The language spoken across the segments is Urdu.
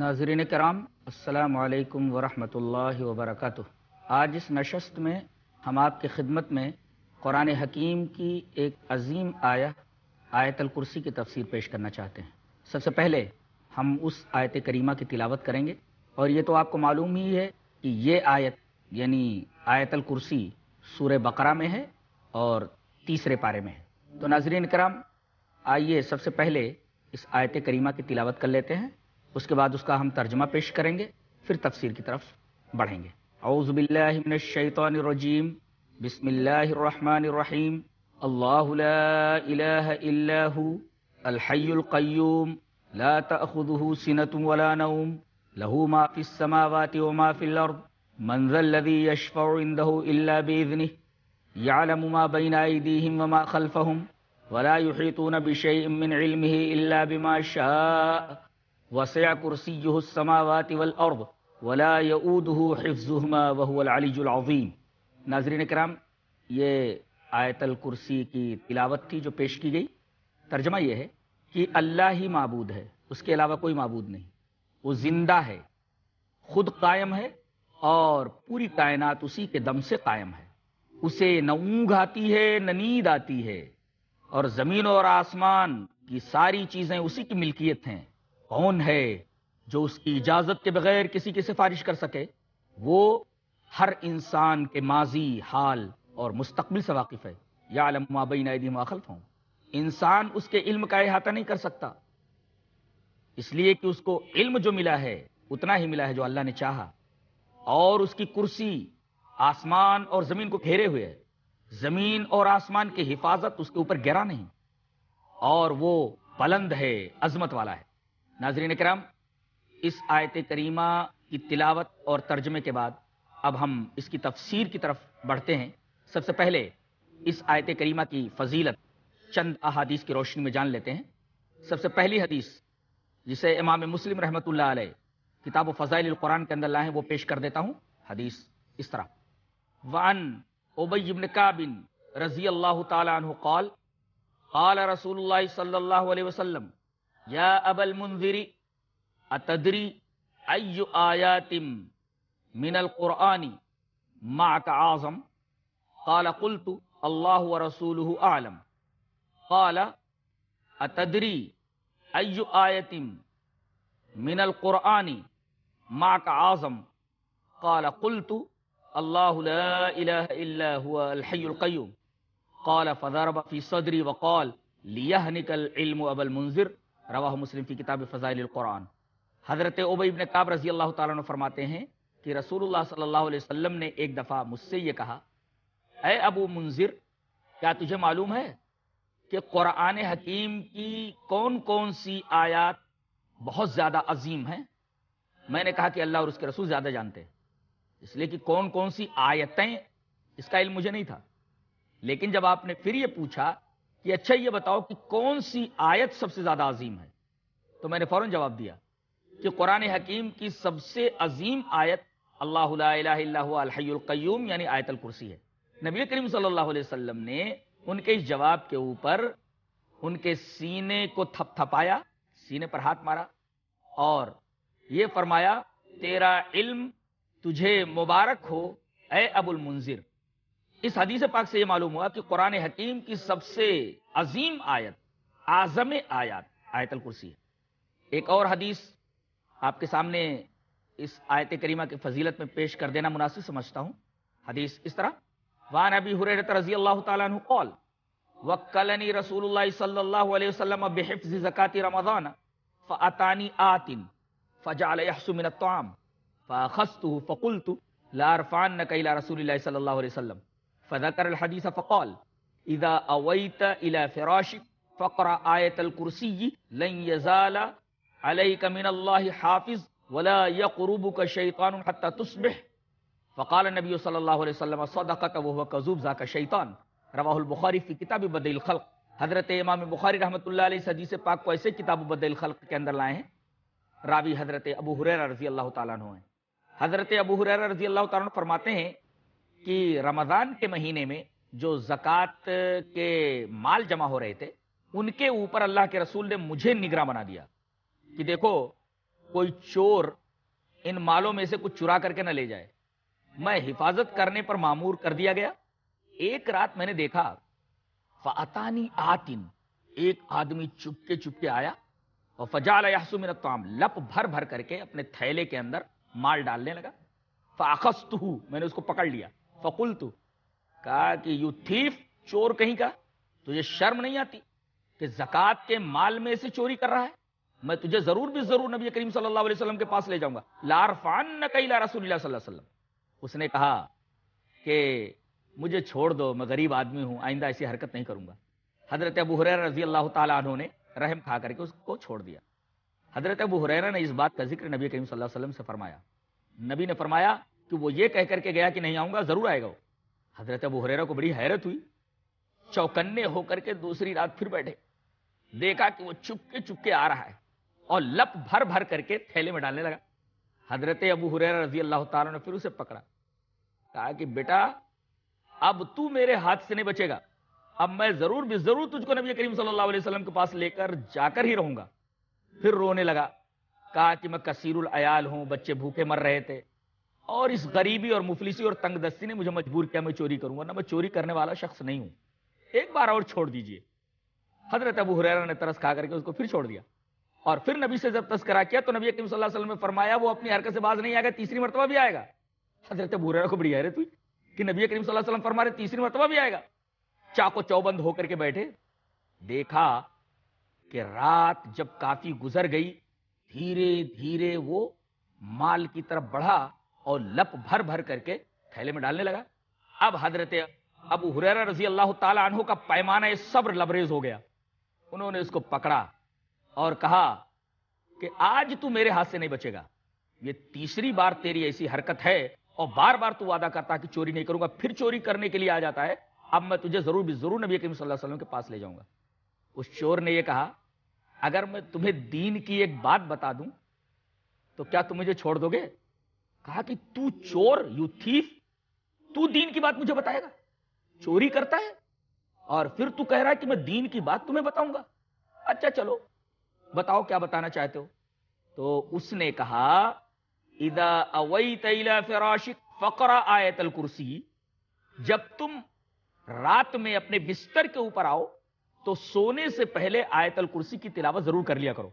ناظرین کرام السلام علیکم ورحمۃ اللہ وبرکاتہ آج اس نشست میں ہم آپ کی خدمت میں قرآن حکیم کی ایک عظیم آیا آیت الکرسی کی تفسیر پیش کرنا چاہتے ہیں سب سے پہلے ہم اس آیت کریمہ کی تلاوت کریں گے اور یہ تو آپ کو معلوم ہی ہے کہ یہ آیت یعنی آیت الکرسی سور بقرہ میں ہے اور تیسرے پارے میں ہے تو ناظرین کرام آئیے سب سے پہلے اس آیت کریمہ کی تلاوت کر لیتے ہیں اس کے بعد اس کا ہم ترجمہ پیش کریں گے پھر تفسیر کی طرف بڑھیں گے اعوذ باللہ من من من الشیطان الرجیم بسم اللہ اللہ الرحمن الرحیم لا لا الہ الا الحی القیوم تأخذه سنة ولا ولا نوم له ما ما في في السماوات وما وما الأرض ذا الذي يشفع عنده إلا إلا بإذنه يعلم بين أيديهم خلفهم يحيطون بشيء علمه بما شاء ولا کرسی جو سماواتی ول اور ناظرین کرام یہ آیت الکرسی کی تلاوت تھی جو پیش کی گئی ترجمہ یہ ہے کہ اللہ ہی معبود ہے اس کے علاوہ کوئی معبود نہیں وہ زندہ ہے خود قائم ہے اور پوری کائنات اسی کے دم سے قائم ہے اسے نہ اونگ آتی ہے نہ نیند آتی ہے اور زمین اور آسمان کی ساری چیزیں اسی کی ملکیت ہیں کون ہے جو اس کی اجازت کے بغیر کسی کی سفارش کر سکے وہ ہر انسان کے ماضی حال اور مستقبل سے واقف ہے یا عالم مابئی ایدی واقف ہوں انسان اس کے علم کا احاطہ نہیں کر سکتا اس لیے کہ اس کو علم جو ملا ہے اتنا ہی ملا ہے جو اللہ نے چاہا اور اس کی کرسی آسمان اور زمین کو گھیرے ہوئے ہے زمین اور آسمان کی حفاظت اس کے اوپر گرا نہیں اور وہ بلند ہے عظمت والا ہے ناظرین کرام اس آیت کریمہ کی تلاوت اور ترجمے کے بعد اب ہم اس کی تفسیر کی طرف بڑھتے ہیں سب سے پہلے اس آیت کریمہ کی فضیلت چند احادیث کی روشنی میں جان لیتے ہیں سب سے پہلی حدیث جسے امام مسلم رحمۃ اللہ علیہ کتاب و فضائل القرآن کے اندر لائیں وہ پیش کر دیتا ہوں حدیث اس طرح کا بن رضی اللہ تعالیٰ قال رسول اللہ صلی اللہ علیہ وسلم يا أبا المنذر أتدري أي آيات من القرآن معك عظم قال قلت الله ورسوله أعلم قال أتدري أي آية من القرآن معك عظم قال قلت الله لا إله إلا هو الحي القيوم قال فضرب في صدري وقال ليهنك العلم أبا المنذر روا مسلم کی کتاب فضائل القرآن حضرت اوبئی ابن رضی اللہ تعالیٰ عنہ فرماتے ہیں کہ رسول اللہ صلی اللہ علیہ وسلم نے ایک دفعہ مجھ سے یہ کہا اے ابو منظر کیا تجھے معلوم ہے کہ قرآن حکیم کی کون کون سی آیات بہت زیادہ عظیم ہیں میں نے کہا کہ اللہ اور اس کے رسول زیادہ جانتے ہیں اس لیے کہ کون کون سی آیتیں اس کا علم مجھے نہیں تھا لیکن جب آپ نے پھر یہ پوچھا اچھا یہ بتاؤ کہ کون سی آیت سب سے زیادہ عظیم ہے تو میں نے فوراً جواب دیا کہ قرآن حکیم کی سب سے عظیم آیت اللہ لا الہ الا الحی القیوم یعنی آیت الکرسی ہے نبی کریم صلی اللہ علیہ وسلم نے ان کے اس جواب کے اوپر ان کے سینے کو تھپ تھپایا سینے پر ہاتھ مارا اور یہ فرمایا تیرا علم تجھے مبارک ہو اے ابو المنظر اس حدیث پاک سے یہ معلوم ہوا کہ قرآن حکیم کی سب سے عظیم آیت اعظم آیات آیت الکرسی ہے ایک اور حدیث آپ کے سامنے اس آیت کریمہ کے فضیلت میں پیش کر دینا مناسب سمجھتا ہوں حدیث اس طرح وان ابی حریرت رضی اللہ تعالیٰ عنہ قول وکلنی رسول اللہ صلی اللہ علیہ وسلم بحفظ زکات رمضان فاتانی آتن فجعل یحسو من الطعام فاخستو فقلتو لا عرفان نکی لا رسول اللہ صلی اللہ علیہ وسلم فذکر الحدیث فقال اذا اویت الى فراشک فقر آیت الکرسی لن یزال علیک من اللہ حافظ ولا یقربک شیطان حتى تصبح فقال النبي صلى الله علیہ وسلم صدقت وهو کذوب ذاک شیطان رواہ البخاری فی کتاب بدیل الخلق حضرت امام بخاری رحمۃ اللہ علیہ حدیث پاک کو ایسے کتاب بدیل الخلق کے اندر لائے ہیں راوی حضرت ابو حریرہ رضی اللہ تعالیٰ عنہ ہیں حضرت ابو حریرہ رضی اللہ تعالیٰ عنہ فرماتے ہیں کہ رمضان کے مہینے میں جو زکوٰۃ کے مال جمع ہو رہے تھے ان کے اوپر اللہ کے رسول نے مجھے نگراں بنا دیا کہ دیکھو کوئی چور ان مالوں میں سے کچھ چرا کر کے نہ لے جائے میں حفاظت کرنے پر معمور کر دیا گیا ایک رات میں نے دیکھا فاتانی آتن ایک آدمی چپ کے چپ کے آیا اور فجال یاسمن تام لپ بھر بھر کر کے اپنے تھیلے کے اندر مال ڈالنے لگا فاخست ہوں میں نے اس کو پکڑ لیا فکل تو کہا کہ یو تھیف چور کہیں کا تجھے شرم نہیں آتی کہ زکات کے مال میں سے چوری کر رہا ہے میں تجھے ضرور بھی ضرور نبی کریم صلی اللہ علیہ وسلم کے پاس لے جاؤں گا لارفان نہ کہیں لا رسول اللہ صلی اللہ علیہ وسلم اس نے کہا کہ مجھے چھوڑ دو میں غریب آدمی ہوں آئندہ ایسی حرکت نہیں کروں گا حضرت ابو حریر رضی اللہ تعالیٰ عنہ نے رحم کھا کر کے اس کو چھوڑ دیا حضرت ابو حریرہ نے اس بات کا ذکر نبی کریم صلی اللہ علیہ وسلم سے فرمایا نبی نے فرمایا وہ یہ کہہ کر کے گیا کہ نہیں آؤں گا ضرور آئے گا وہ حضرت ابو ہریرا کو بڑی حیرت ہوئی چوکنے ہو کر کے دوسری رات پھر بیٹھے دیکھا کہ وہ چپ کے چپ کے آ رہا ہے اور لپ بھر بھر کر کے تھیلے میں ڈالنے لگا حضرت ابو ہریرا رضی اللہ تعالی نے پھر اسے پکڑا کہا کہ بیٹا اب تو میرے ہاتھ سے نہیں بچے گا اب میں ضرور بھی ضرور تجھ کو نبی کریم صلی اللہ علیہ وسلم کے پاس لے کر جا کر ہی رہوں گا پھر رونے لگا کہا کہ میں کثیر العیال ہوں بچے بھوکے مر رہے تھے اور اس غریبی اور مفلسی اور تنگ دستی نے مجھے مجبور کیا میں چوری کروں ورنہ میں چوری کرنے والا شخص نہیں ہوں ایک بار اور چھوڑ دیجئے حضرت ابو حریرہ نے ترس کھا کر کے اس کو پھر چھوڑ دیا اور پھر نبی سے جب تذکرہ کیا تو نبی اکیم صلی اللہ علیہ وسلم نے فرمایا وہ اپنی حرکت سے باز نہیں آئے گا تیسری مرتبہ بھی آئے گا حضرت ابو حریرہ کو بڑی حیرت ہوئی کہ نبی کریم صلی اللہ علیہ وسلم فرما رہے تیسری مرتبہ بھی آئے گا چاقو چوبند ہو کر کے بیٹھے دیکھا کہ رات جب کافی گزر گئی دھیرے دھیرے وہ مال کی طرف بڑھا اور لپ بھر بھر کر کے تھیلے میں ڈالنے لگا اب حضرت ابو حریرہ رضی اللہ تعالی عنہ کا پیمانہ صبر لبریز ہو گیا انہوں نے اس کو پکڑا اور کہا کہ آج تو میرے ہاتھ سے نہیں بچے گا یہ تیسری بار تیری ایسی حرکت ہے اور بار بار تو وعدہ کرتا کہ چوری نہیں کروں گا پھر چوری کرنے کے لیے آ جاتا ہے اب میں تجھے ضرور بھی ضرور نبی کریم صلی اللہ علیہ وسلم کے پاس لے جاؤں گا اس چور نے یہ کہا اگر میں تمہیں دین کی ایک بات بتا دوں تو کیا تم مجھے چھوڑ دو گے کہا کہ تو چور یو تھیف تو دین کی بات مجھے بتائے گا چوری کرتا ہے اور پھر تو کہہ رہا ہے کہ میں دین کی بات تمہیں بتاؤں گا اچھا چلو بتاؤ کیا بتانا چاہتے ہو تو اس نے کہا فراشک فقرا آیت الکرسی جب تم رات میں اپنے بستر کے اوپر آؤ تو سونے سے پہلے الکرسی کی تلاوت ضرور کر لیا کرو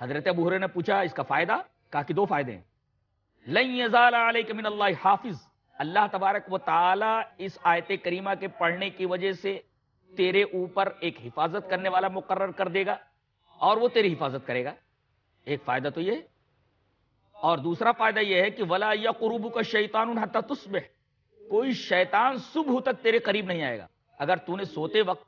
حضرت بہرے نے پوچھا اس کا فائدہ کہا کہ دو فائدے ہیں من اللہ حافظ اللہ تبارک و تعالی اس آیت کریمہ کے پڑھنے کی وجہ سے تیرے اوپر ایک حفاظت کرنے والا مقرر کر دے گا اور وہ تیری حفاظت کرے گا ایک فائدہ تو یہ اور دوسرا فائدہ یہ ہے کہ ولا یا قروب کا شیطان انہتا کوئی شیطان صبح تک تیرے قریب نہیں آئے گا اگر تو نے سوتے وقت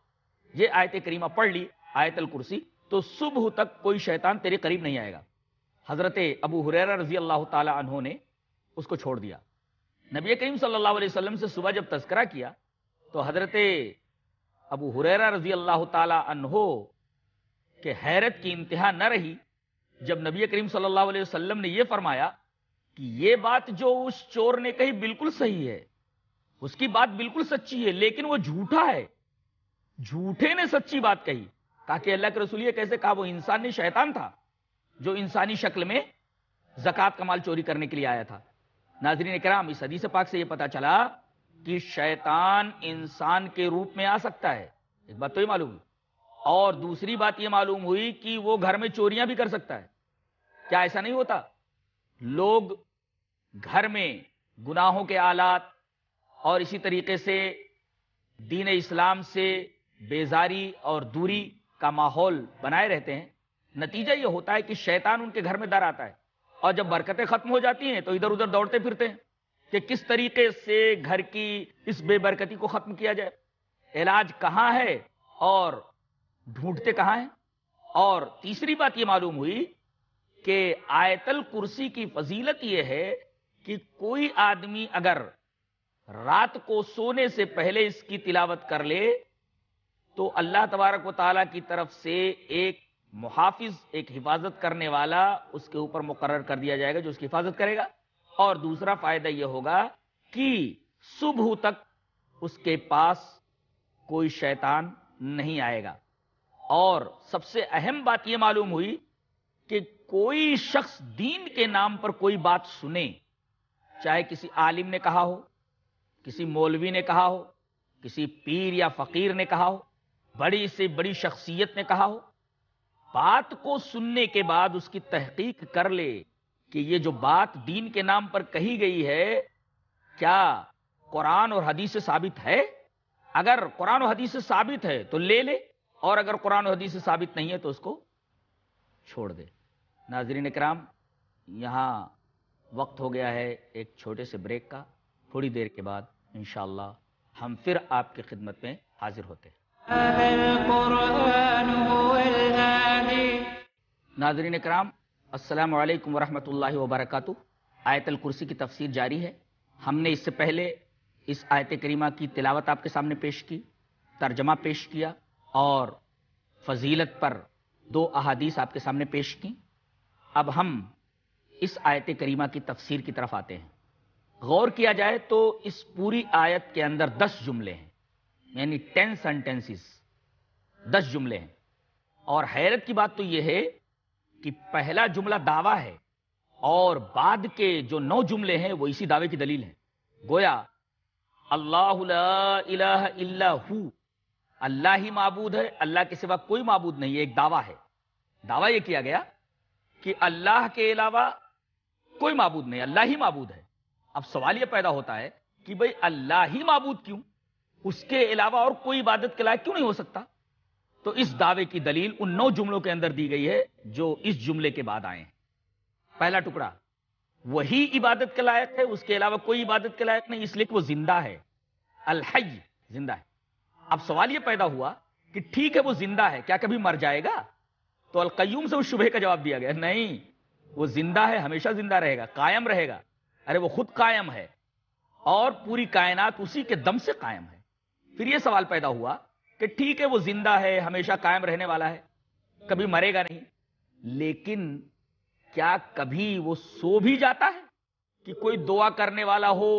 یہ آیت کریمہ پڑھ لی آیت الکرسی تو صبح تک کوئی شیطان تیرے قریب نہیں آئے گا حضرت ابو حریرہ رضی اللہ تعالی عنہ نے اس کو چھوڑ دیا نبی کریم صلی اللہ علیہ وسلم سے صبح جب تذکرہ کیا تو حضرت ابو حریرہ رضی اللہ تعالی عنہ کہ حیرت کی انتہا نہ رہی جب نبی کریم صلی اللہ علیہ وسلم نے یہ فرمایا کہ یہ بات جو اس چور نے کہی بالکل صحیح ہے اس کی بات بالکل سچی ہے لیکن وہ جھوٹا ہے جھوٹے نے سچی بات کہی تاکہ اللہ کے یہ کیسے کہا وہ انسان نہیں شیطان تھا جو انسانی شکل میں زکات مال چوری کرنے کے لیے آیا تھا ناظرین کرام اس حدیث سے پاک سے یہ پتا چلا کہ شیطان انسان کے روپ میں آ سکتا ہے ایک بات تو یہ معلوم اور دوسری بات یہ معلوم ہوئی کہ وہ گھر میں چوریاں بھی کر سکتا ہے کیا ایسا نہیں ہوتا لوگ گھر میں گناہوں کے آلات اور اسی طریقے سے دین اسلام سے بیزاری اور دوری کا ماحول بنائے رہتے ہیں نتیجہ یہ ہوتا ہے کہ شیطان ان کے گھر میں در آتا ہے اور جب برکتیں ختم ہو جاتی ہیں تو ادھر ادھر دوڑتے پھرتے ہیں کہ کس طریقے سے گھر کی اس بے برکتی کو ختم کیا جائے علاج کہاں ہے اور ڈھونڈتے کہاں ہیں اور تیسری بات یہ معلوم ہوئی کہ آیت الکرسی کی فضیلت یہ ہے کہ کوئی آدمی اگر رات کو سونے سے پہلے اس کی تلاوت کر لے تو اللہ تبارک و تعالی کی طرف سے ایک محافظ ایک حفاظت کرنے والا اس کے اوپر مقرر کر دیا جائے گا جو اس کی حفاظت کرے گا اور دوسرا فائدہ یہ ہوگا کہ صبح تک اس کے پاس کوئی شیطان نہیں آئے گا اور سب سے اہم بات یہ معلوم ہوئی کہ کوئی شخص دین کے نام پر کوئی بات سنے چاہے کسی عالم نے کہا ہو کسی مولوی نے کہا ہو کسی پیر یا فقیر نے کہا ہو بڑی سے بڑی شخصیت نے کہا ہو بات کو سننے کے بعد اس کی تحقیق کر لے کہ یہ جو بات دین کے نام پر کہی گئی ہے کیا قرآن اور حدیث سے ثابت ہے اگر قرآن و حدیث سے ثابت ہے تو لے لے اور اگر قرآن و حدیث سے ثابت نہیں ہے تو اس کو چھوڑ دے ناظرین کرام یہاں وقت ہو گیا ہے ایک چھوٹے سے بریک کا تھوڑی دیر کے بعد انشاءاللہ ہم پھر آپ کی خدمت میں حاضر ہوتے ہیں ناظرین کرام السلام علیکم ورحمۃ اللہ وبرکاتہ آیت الکرسی کی تفسیر جاری ہے ہم نے اس سے پہلے اس آیت کریمہ کی تلاوت آپ کے سامنے پیش کی ترجمہ پیش کیا اور فضیلت پر دو احادیث آپ کے سامنے پیش کی اب ہم اس آیت کریمہ کی تفسیر کی طرف آتے ہیں غور کیا جائے تو اس پوری آیت کے اندر دس جملے ہیں یعنی ٹین سینٹینسز دس جملے ہیں اور حیرت کی بات تو یہ ہے کہ پہلا جملہ دعویٰ ہے اور بعد کے جو نو جملے ہیں وہ اسی دعوے کی دلیل ہیں گویا اللہ لا الہ الا اللہ اللہ ہی معبود ہے اللہ کے سوا کوئی معبود نہیں ہے ایک دعویٰ ہے دعویٰ یہ کیا گیا کہ اللہ کے علاوہ کوئی معبود نہیں اللہ ہی معبود ہے اب سوال یہ پیدا ہوتا ہے کہ بھائی اللہ ہی معبود کیوں اس کے علاوہ اور کوئی عبادت کے لائق کیوں نہیں ہو سکتا تو اس دعوے کی دلیل ان نو جملوں کے اندر دی گئی ہے جو اس جملے کے بعد آئے ہیں پہلا ٹکڑا وہی عبادت کے لائق ہے اس کے علاوہ کوئی عبادت کے لائق نہیں اس لیے کہ وہ زندہ ہے الحی زندہ ہے اب سوال یہ پیدا ہوا کہ ٹھیک ہے وہ زندہ ہے کیا کبھی مر جائے گا تو القیوم سے اس شبہ کا جواب دیا گیا نہیں وہ زندہ ہے ہمیشہ زندہ رہے گا قائم رہے گا ارے وہ خود قائم ہے اور پوری کائنات اسی کے دم سے قائم ہے پھر یہ سوال پیدا ہوا کہ ٹھیک ہے وہ زندہ ہے ہمیشہ قائم رہنے والا ہے کبھی مرے گا نہیں لیکن کیا کبھی وہ سو بھی جاتا ہے کہ کوئی دعا کرنے والا ہو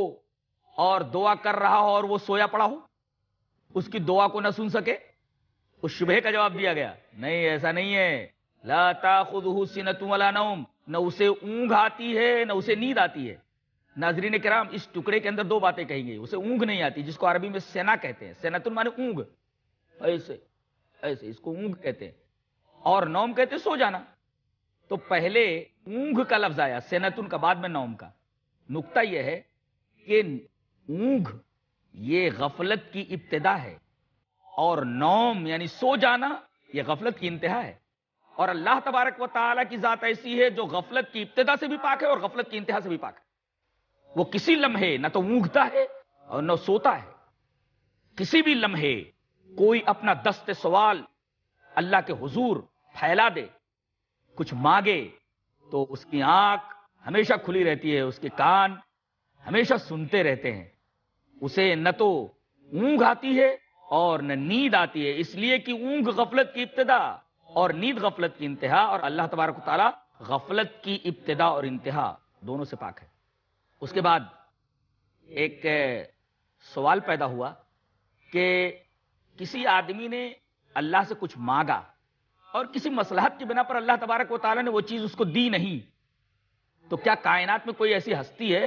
اور دعا کر رہا ہو اور وہ سویا پڑا ہو اس کی دعا کو نہ سن سکے اس شبہ کا جواب دیا گیا نہیں ایسا نہیں ہے لتا خود نہ اسے اونگ آتی ہے نہ اسے نیند آتی ہے ناظرین کرام اس ٹکڑے کے اندر دو باتیں کہیں گی اسے اونگ نہیں آتی جس کو عربی میں سینا کہتے ہیں سینت مانے اونگ ایسے ایسے اس کو اونگ کہتے ہیں اور نوم کہتے سو جانا تو پہلے اونگ کا لفظ آیا سینتن کا بعد میں نوم کا نقطہ یہ ہے کہ اونگ یہ غفلت کی ابتدا ہے اور نوم یعنی سو جانا یہ غفلت کی انتہا ہے اور اللہ تبارک و تعالیٰ کی ذات ایسی ہے جو غفلت کی ابتدا سے بھی پاک ہے اور غفلت کی انتہا سے بھی پاک ہے وہ کسی لمحے نہ تو اونگتا ہے اور نہ سوتا ہے کسی بھی لمحے کوئی اپنا دست سوال اللہ کے حضور پھیلا دے کچھ مانگے تو اس کی آنکھ ہمیشہ کھلی رہتی ہے اس کے کان ہمیشہ سنتے رہتے ہیں اسے نہ تو اونگ آتی ہے اور نہ نیند آتی ہے اس لیے کہ اونگ غفلت کی ابتدا اور نیند غفلت کی انتہا اور اللہ تبارک و تعالیٰ غفلت کی ابتدا اور انتہا دونوں سے پاک ہے اس کے بعد ایک سوال پیدا ہوا کہ کسی آدمی نے اللہ سے کچھ مانگا اور کسی مسلحت کی بنا پر اللہ تبارک و تعالیٰ نے وہ چیز اس کو دی نہیں تو کیا کائنات میں کوئی ایسی ہستی ہے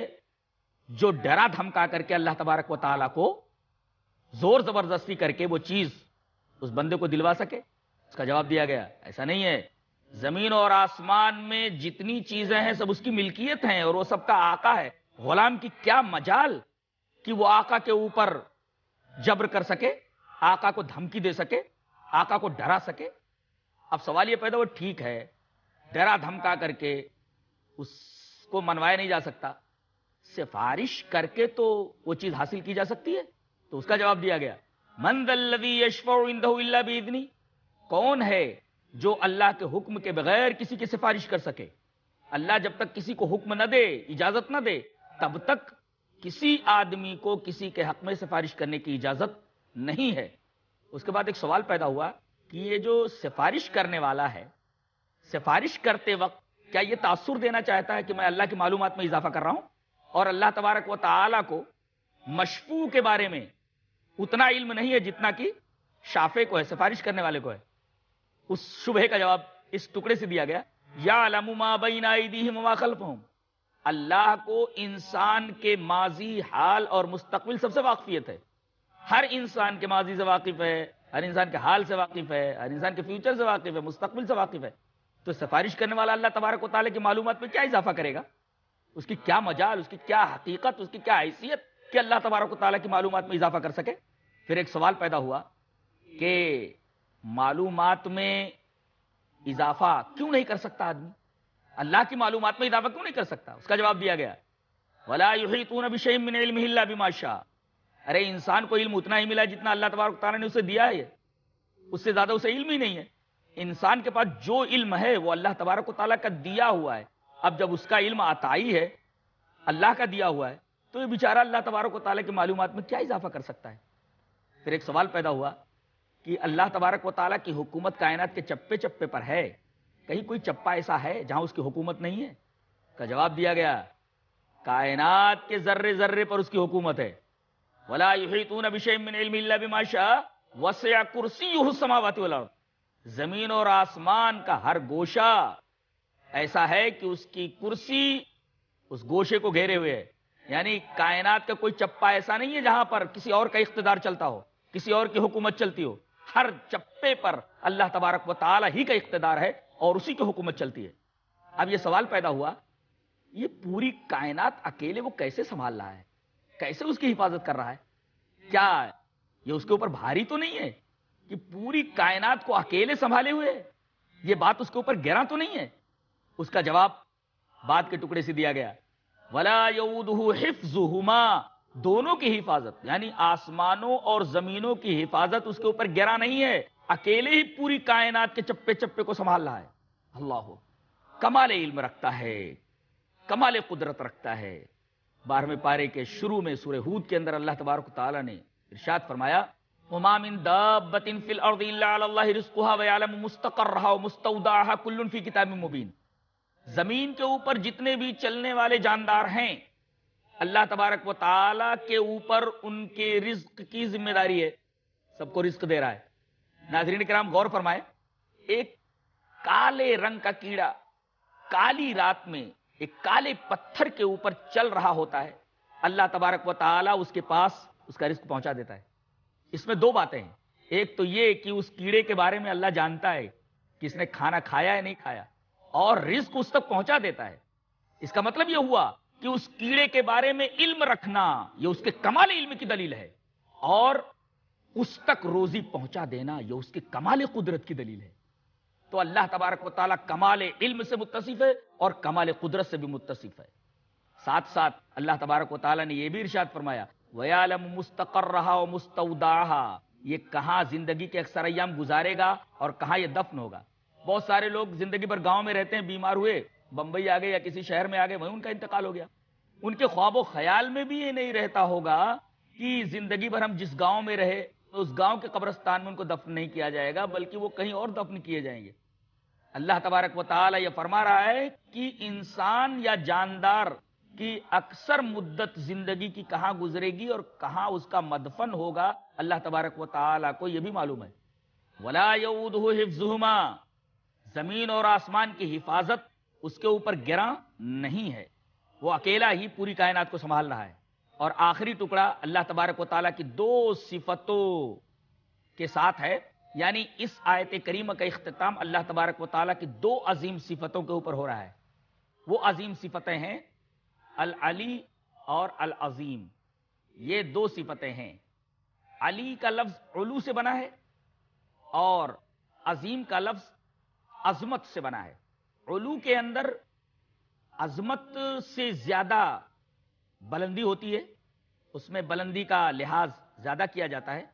جو ڈرا دھمکا کر کے اللہ تبارک و تعالیٰ کو زور زبردستی کر کے وہ چیز اس بندے کو دلوا سکے اس کا جواب دیا گیا ایسا نہیں ہے زمین اور آسمان میں جتنی چیزیں ہیں سب اس کی ملکیت ہیں اور وہ سب کا آقا ہے غلام کی کیا مجال کہ کی وہ آقا کے اوپر جبر کر سکے آقا کو دھمکی دے سکے آقا کو ڈرا سکے اب سوال یہ پیدا ہو ٹھیک ہے ڈرا دھمکا کر کے اس کو منوایا نہیں جا سکتا سفارش کر کے تو وہ چیز حاصل کی جا سکتی ہے تو اس کا جواب دیا گیا مند اللہ کون ہے جو اللہ کے حکم کے بغیر کسی کی سفارش کر سکے اللہ جب تک کسی کو حکم نہ دے اجازت نہ دے تب تک کسی آدمی کو کسی کے حق میں سفارش کرنے کی اجازت نہیں ہے اس کے بعد ایک سوال پیدا ہوا کہ یہ جو سفارش کرنے والا ہے سفارش کرتے وقت کیا یہ تاثر دینا چاہتا ہے کہ میں اللہ کی معلومات میں اضافہ کر رہا ہوں اور اللہ تبارک و تعالی کو مشفو کے بارے میں اتنا علم نہیں ہے جتنا کہ شافے کو ہے سفارش کرنے والے کو ہے اس شبہ کا جواب اس ٹکڑے سے دیا گیا یا علامہ خلفہم اللہ کو انسان کے ماضی حال اور مستقبل سب سے واقفیت ہے ہر انسان کے ماضی سے واقف ہے ہر انسان کے حال سے واقف ہے ہر انسان کے فیوچر سے واقف ہے مستقبل سے واقف ہے تو سفارش کرنے والا اللہ تبارک و تعالیٰ کی معلومات میں کیا اضافہ کرے گا اس کی کیا مجال اس کی کیا حقیقت اس کی کیا حیثیت کہ اللہ تبارک و تعالیٰ کی معلومات میں اضافہ کر سکے پھر ایک سوال پیدا ہوا کہ معلومات میں اضافہ کیوں نہیں کر سکتا آدمی اللہ کی معلومات میں اضافہ کیوں نہیں کر سکتا اس کا جواب دیا گیا بلا یوہی تون نبی علمه الا بھی ماشا ارے انسان کو علم اتنا ہی ملا جتنا اللہ تبارک تعالیٰ نے اسے دیا ہے اس سے زیادہ اسے علم ہی نہیں ہے انسان کے پاس جو علم ہے وہ اللہ تبارک و تعالیٰ کا دیا ہوا ہے اب جب اس کا علم آتا ہی ہے اللہ کا دیا ہوا ہے تو یہ بیچارہ اللہ تبارک و تعالیٰ کی معلومات میں کیا اضافہ کر سکتا ہے پھر ایک سوال پیدا ہوا کہ اللہ تبارک و تعالیٰ کی حکومت کائنات کے چپے چپے پر ہے کہیں کوئی چپا ایسا ہے جہاں اس کی حکومت نہیں ہے کا جواب دیا گیا کائنات کے ذرے ذرے پر اس کی حکومت ہے ولا يحيطون بشيء من علم بما شاء وسع كرسيه السماوات والارض زمین اور آسمان کا ہر گوشہ ایسا ہے کہ اس کی کرسی اس گوشے کو گھیرے ہوئے ہے یعنی کائنات کا کوئی چپا ایسا نہیں ہے جہاں پر کسی اور کا اقتدار چلتا ہو کسی اور کی حکومت چلتی ہو ہر چپے پر اللہ تبارک و تعالی ہی کا اقتدار ہے اور اسی کی حکومت چلتی ہے اب یہ سوال پیدا ہوا یہ پوری کائنات اکیلے وہ کیسے سنبھال رہا ہے کیسے اس کی حفاظت کر رہا ہے کیا یہ اس کے اوپر بھاری تو نہیں ہے کہ پوری کائنات کو اکیلے سنبھالے ہوئے یہ بات اس کے اوپر گرا تو نہیں ہے اس کا جواب بات کے ٹکڑے سے دیا گیا ولا دونوں کی حفاظت یعنی آسمانوں اور زمینوں کی حفاظت اس کے اوپر گرا نہیں ہے اکیلے ہی پوری کائنات کے چپے چپے کو سنبھال رہا ہے اللہ کمال علم رکھتا ہے کمال قدرت رکھتا ہے بارہویں پارے کے شروع میں سورہ ہود کے اندر اللہ تبارک تعالیٰ نے ارشاد فرمایا مبین زمین کے اوپر جتنے بھی چلنے والے جاندار ہیں اللہ تبارک و تعالی کے اوپر ان کے رزق کی ذمہ داری ہے سب کو رزق دے رہا ہے ناظرین کرام غور فرمائے ایک کالے رنگ کا کیڑا کالی رات میں ایک کالے پتھر کے اوپر چل رہا ہوتا ہے اللہ تبارک و تعالی اس کے پاس اس کا رسک پہنچا دیتا ہے اس میں دو باتیں ہیں ایک تو یہ کہ اس کیڑے کے بارے میں اللہ جانتا ہے کہ اس نے کھانا کھایا ہے نہیں کھایا اور رزق اس تک پہنچا دیتا ہے اس کا مطلب یہ ہوا کہ اس کیڑے کے بارے میں علم رکھنا یہ اس کے کمال علم کی دلیل ہے اور اس تک روزی پہنچا دینا یہ اس کے کمال قدرت کی دلیل ہے تو اللہ تبارک و تعالیٰ کمال علم سے متصف ہے اور کمال قدرت سے بھی متصف ہے ساتھ ساتھ اللہ تبارک و تعالیٰ نے یہ بھی ارشاد فرمایا ویالم مستقر رہا و یہ کہاں زندگی کے اکثر ایام گزارے گا اور کہاں یہ دفن ہوگا بہت سارے لوگ زندگی بھر گاؤں میں رہتے ہیں بیمار ہوئے بمبئی آ گئے یا کسی شہر میں آ گئے وہیں ان کا انتقال ہو گیا ان کے خواب و خیال میں بھی یہ نہیں رہتا ہوگا کہ زندگی بھر ہم جس گاؤں میں رہے اس گاؤں کے قبرستان میں ان کو دفن نہیں کیا جائے گا بلکہ وہ کہیں اور دفن کیے جائیں گے اللہ تبارک و تعالی یہ فرما رہا ہے کہ انسان یا جاندار کی اکثر مدت زندگی کی کہاں گزرے گی اور کہاں اس کا مدفن ہوگا اللہ تبارک و تعالی کو یہ بھی معلوم ہے ولاد ہوما زمین اور آسمان کی حفاظت اس کے اوپر گرا نہیں ہے وہ اکیلا ہی پوری کائنات کو سنبھال رہا ہے اور آخری ٹکڑا اللہ تبارک و تعالیٰ کی دو صفتوں کے ساتھ ہے یعنی اس آیت کریمہ کا اختتام اللہ تبارک و تعالیٰ کی دو عظیم صفتوں کے اوپر ہو رہا ہے وہ عظیم صفتیں ہیں العلی اور العظیم یہ دو صفتیں ہیں علی کا لفظ علو سے بنا ہے اور عظیم کا لفظ عظمت سے بنا ہے علو کے اندر عظمت سے زیادہ بلندی ہوتی ہے اس میں بلندی کا لحاظ زیادہ کیا جاتا ہے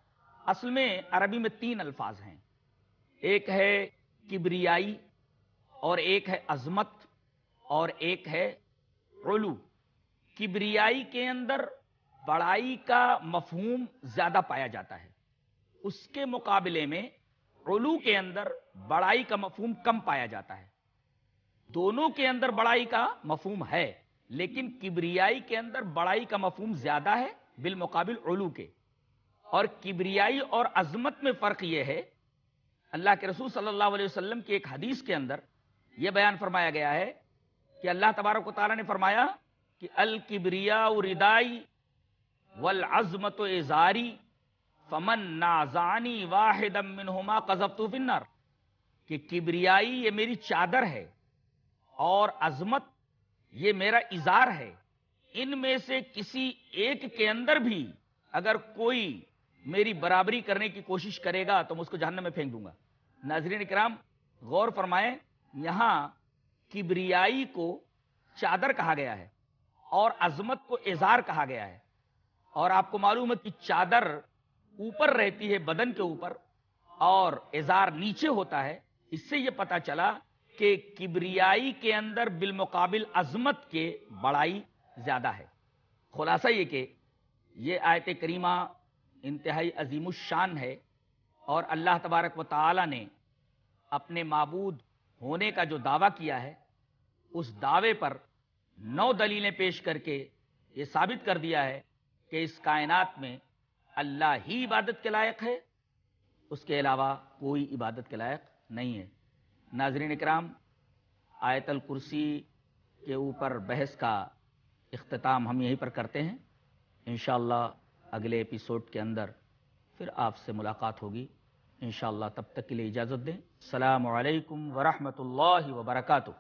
اصل میں عربی میں تین الفاظ ہیں ایک ہے کبریائی اور ایک ہے عظمت اور ایک ہے رولو کبریائی کے اندر بڑائی کا مفہوم زیادہ پایا جاتا ہے اس کے مقابلے میں رولو کے اندر بڑائی کا مفہوم کم پایا جاتا ہے دونوں کے اندر بڑائی کا مفہوم ہے لیکن کبریائی کے اندر بڑائی کا مفہوم زیادہ ہے بالمقابل علو کے اور کبریائی اور عظمت میں فرق یہ ہے اللہ کے رسول صلی اللہ علیہ وسلم کی ایک حدیث کے اندر یہ بیان فرمایا گیا ہے کہ اللہ تبارک و تعالیٰ نے فرمایا کہ الکبریا ردائی و ازاری فمن نازانی واحد کہ کبریائی یہ میری چادر ہے اور عظمت یہ میرا اظہار ہے ان میں سے کسی ایک کے اندر بھی اگر کوئی میری برابری کرنے کی کوشش کرے گا تو میں اس کو جہنم میں پھینک دوں گا ناظرین کرام غور فرمائیں یہاں کبریائی کو چادر کہا گیا ہے اور عظمت کو اظہار کہا گیا ہے اور آپ کو معلوم ہے کہ چادر اوپر رہتی ہے بدن کے اوپر اور اظہار نیچے ہوتا ہے اس سے یہ پتا چلا کہ کبریائی کے اندر بالمقابل عظمت کے بڑائی زیادہ ہے خلاصہ یہ کہ یہ آیت کریمہ انتہائی عظیم الشان ہے اور اللہ تبارک و تعالی نے اپنے معبود ہونے کا جو دعویٰ کیا ہے اس دعوے پر نو دلیلیں پیش کر کے یہ ثابت کر دیا ہے کہ اس کائنات میں اللہ ہی عبادت کے لائق ہے اس کے علاوہ کوئی عبادت کے لائق نہیں ہے ناظرین اکرام آیت الکرسی کے اوپر بحث کا اختتام ہم یہیں پر کرتے ہیں انشاءاللہ اللہ اگلے ایپیسوڈ کے اندر پھر آپ سے ملاقات ہوگی انشاءاللہ اللہ تب تک کے لیے اجازت دیں السلام علیکم ورحمۃ اللہ وبرکاتہ